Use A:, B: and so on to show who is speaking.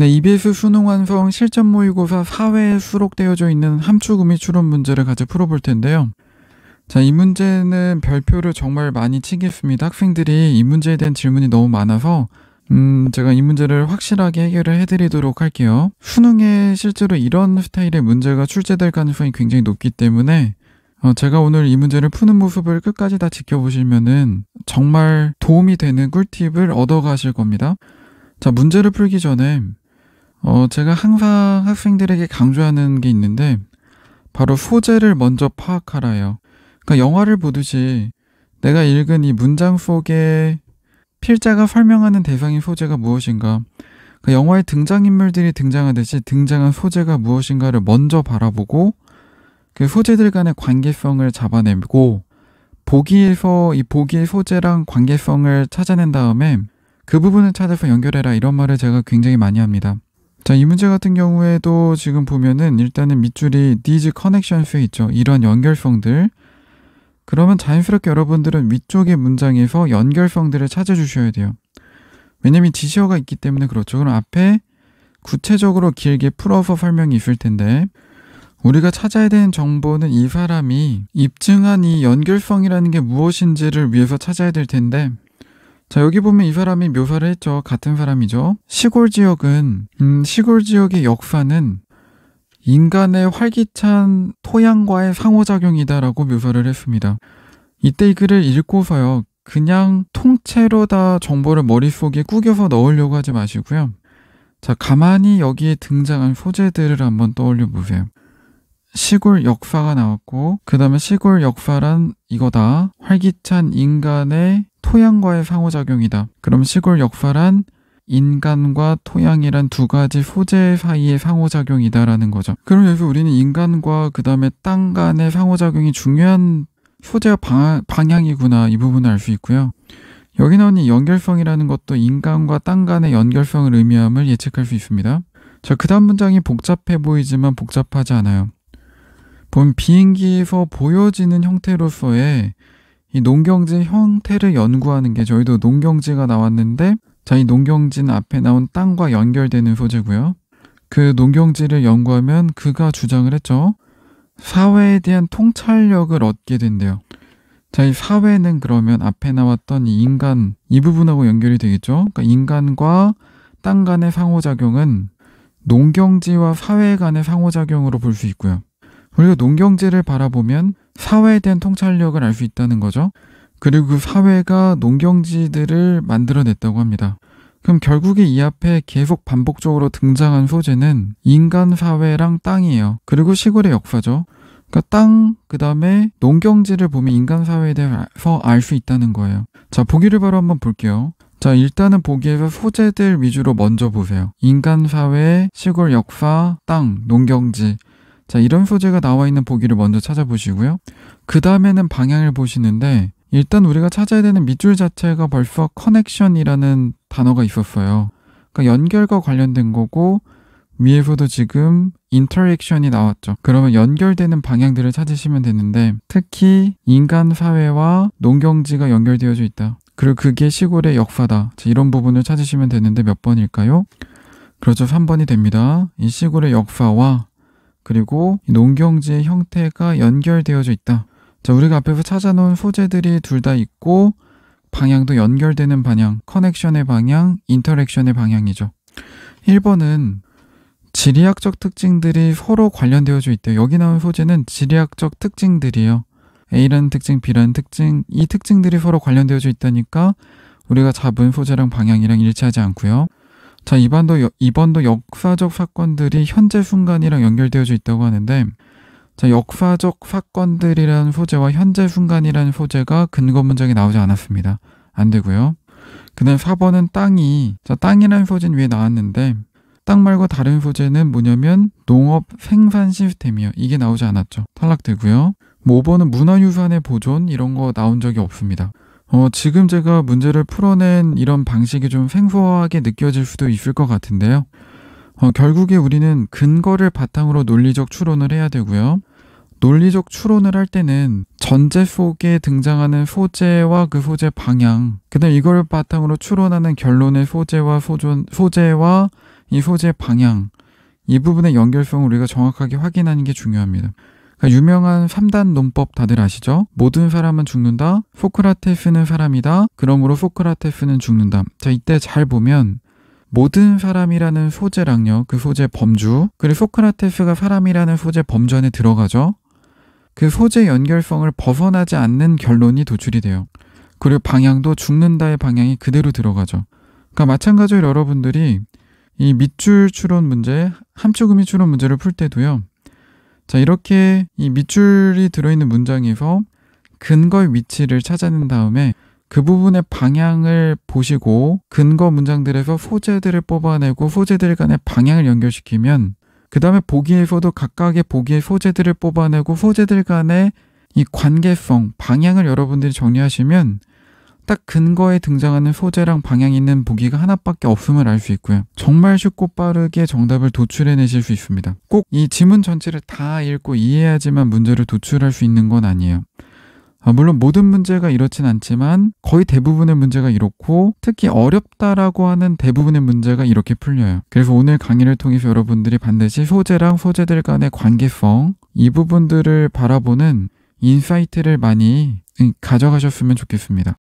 A: 네, EBS 수능 완성 실전 모의고사 4회에 수록되어져 있는 함축음이 추론 문제를 같이 풀어볼 텐데요. 자, 이 문제는 별표를 정말 많이 치겠습니다. 학생들이 이 문제에 대한 질문이 너무 많아서 음, 제가 이 문제를 확실하게 해결을 해드리도록 할게요. 수능에 실제로 이런 스타일의 문제가 출제될 가능성이 굉장히 높기 때문에 어, 제가 오늘 이 문제를 푸는 모습을 끝까지 다 지켜보시면은 정말 도움이 되는 꿀팁을 얻어가실 겁니다. 자, 문제를 풀기 전에 어, 제가 항상 학생들에게 강조하는 게 있는데, 바로 소재를 먼저 파악하라요. 그러니까 영화를 보듯이 내가 읽은 이 문장 속에 필자가 설명하는 대상인 소재가 무엇인가, 그 영화의 등장인물들이 등장하듯이 등장한 소재가 무엇인가를 먼저 바라보고 그 소재들 간의 관계성을 잡아내고 보기에서 이 보기의 소재랑 관계성을 찾아낸 다음에 그 부분을 찾아서 연결해라 이런 말을 제가 굉장히 많이 합니다. 자, 이 문제 같은 경우에도 지금 보면은 일단은 밑줄이 these connections 있죠. 이런 연결성들. 그러면 자연스럽게 여러분들은 위쪽의 문장에서 연결성들을 찾아주셔야 돼요. 왜냐면 지시어가 있기 때문에 그렇죠. 그럼 앞에 구체적으로 길게 풀어서 설명이 있을 텐데 우리가 찾아야 되는 정보는 이 사람이 입증한 이 연결성이라는 게 무엇인지를 위해서 찾아야 될 텐데 자, 여기 보면 이 사람이 묘사를 했죠. 같은 사람이죠. 시골 지역은, 음, 시골 지역의 역사는 인간의 활기찬 토양과의 상호작용이다라고 묘사를 했습니다. 이때 이 글을 읽고서요. 그냥 통째로 다 정보를 머릿속에 꾸겨서 넣으려고 하지 마시고요. 자, 가만히 여기에 등장한 소재들을 한번 떠올려 보세요. 시골 역사가 나왔고, 그 다음에 시골 역사란 이거다. 활기찬 인간의 토양과의 상호작용이다. 그럼 시골 역사란 인간과 토양이란 두 가지 소재 사이의 상호작용이다라는 거죠. 그럼 여기서 우리는 인간과 그 다음에 땅 간의 상호작용이 중요한 소재와 방, 방향이구나 이 부분을 알 수 있고요. 여기 나오는 연결성이라는 것도 인간과 땅 간의 연결성을 의미함을 예측할 수 있습니다. 자, 그 다음 문장이 복잡해 보이지만 복잡하지 않아요. 본 비행기에서 보여지는 형태로서의 이 농경지 형태를 연구하는 게 저희도 농경지가 나왔는데 자, 이 농경지는 앞에 나온 땅과 연결되는 소재고요. 그 농경지를 연구하면 그가 주장을 했죠. 사회에 대한 통찰력을 얻게 된대요. 자, 이 사회는 그러면 앞에 나왔던 이 인간, 이 부분하고 연결이 되겠죠? 그러니까 인간과 땅 간의 상호작용은 농경지와 사회 간의 상호작용으로 볼 수 있고요. 우리가 농경지를 바라보면 사회에 대한 통찰력을 알 수 있다는 거죠. 그리고 그 사회가 농경지들을 만들어냈다고 합니다. 그럼 결국에 이 앞에 계속 반복적으로 등장한 소재는 인간 사회랑 땅이에요. 그리고 시골의 역사죠. 그러니까 땅, 그 다음에 농경지를 보면 인간 사회에 대해서 알 수 있다는 거예요. 자, 보기를 바로 한번 볼게요. 자, 일단은 보기에서 소재들 위주로 먼저 보세요. 인간 사회, 시골 역사, 땅, 농경지. 자, 이런 소재가 나와 있는 보기를 먼저 찾아보시고요. 그 다음에는 방향을 보시는데 일단 우리가 찾아야 되는 밑줄 자체가 벌써 커넥션이라는 단어가 있었어요. 그러니까 연결과 관련된 거고 위에서도 지금 인터랙션이 나왔죠. 그러면 연결되는 방향들을 찾으시면 되는데 특히 인간 사회와 농경지가 연결되어져 있다. 그리고 그게 시골의 역사다. 자, 이런 부분을 찾으시면 되는데 몇 번일까요? 그렇죠. 3번이 됩니다. 이 시골의 역사와 그리고 농경지의 형태가 연결되어져 있다. 자, 우리가 앞에서 찾아놓은 소재들이 둘 다 있고 방향도 연결되는 방향, 커넥션의 방향, 인터랙션의 방향이죠. 1번은 지리학적 특징들이 서로 관련되어져 있대요. 여기 나온 소재는 지리학적 특징들이에요. A라는 특징, B라는 특징, 이 특징들이 서로 관련되어져 있다니까 우리가 잡은 소재랑 방향이랑 일치하지 않고요. 자, 이번도, 여, 이번도 역사적 사건들이 현재 순간이랑 연결되어져 있다고 하는데, 자, 역사적 사건들이라는 소재와 현재 순간이라는 소재가 근거 문장에 나오지 않았습니다. 안 되고요. 그 다음 4번은 땅이, 자, 땅이라는 소재는 위에 나왔는데, 땅 말고 다른 소재는 뭐냐면 농업 생산 시스템이요. 이게 나오지 않았죠. 탈락되고요. 뭐 5번은 문화유산의 보존 이런 거 나온 적이 없습니다. 어, 지금 제가 문제를 풀어낸 이런 방식이 좀 생소하게 느껴질 수도 있을 것 같은데요. 어, 결국에 우리는 근거를 바탕으로 논리적 추론을 해야 되고요. 논리적 추론을 할 때는 전제 속에 등장하는 소재와 그 소재 방향, 그다음 이걸 바탕으로 추론하는 결론의 소재와 소존, 소재와 이 소재 방향, 이 부분의 연결성을 우리가 정확하게 확인하는 게 중요합니다. 그러니까 유명한 3단 논법 다들 아시죠? 모든 사람은 죽는다. 소크라테스는 사람이다. 그러므로 소크라테스는 죽는다. 자, 이때 잘 보면 모든 사람이라는 소재랑요. 그 소재 범주. 그리고 소크라테스가 사람이라는 소재 범주 안에 들어가죠. 그 소재 연결성을 벗어나지 않는 결론이 도출이 돼요. 그리고 방향도 죽는다의 방향이 그대로 들어가죠. 그러니까 마찬가지로 여러분들이 이 밑줄 추론 문제, 함축음이 추론 문제를 풀 때도요. 자, 이렇게 이 밑줄이 들어있는 문장에서 근거의 위치를 찾아낸 다음에 그 부분의 방향을 보시고 근거 문장들에서 소재들을 뽑아내고 소재들 간의 방향을 연결시키면 그 다음에 보기에서도 각각의 보기의 소재들을 뽑아내고 소재들 간의 이 관계성, 방향을 여러분들이 정리하시면 딱 근거에 등장하는 소재랑 방향 있는 보기가 하나밖에 없음을 알 수 있고요. 정말 쉽고 빠르게 정답을 도출해내실 수 있습니다. 꼭 이 지문 전체를 다 읽고 이해해야지만 문제를 도출할 수 있는 건 아니에요. 아, 물론 모든 문제가 이렇진 않지만 거의 대부분의 문제가 이렇고 특히 어렵다라고 하는 대부분의 문제가 이렇게 풀려요. 그래서 오늘 강의를 통해서 여러분들이 반드시 소재랑 소재들 간의 관계성 이 부분들을 바라보는 인사이트를 많이 음, 가져가셨으면 좋겠습니다.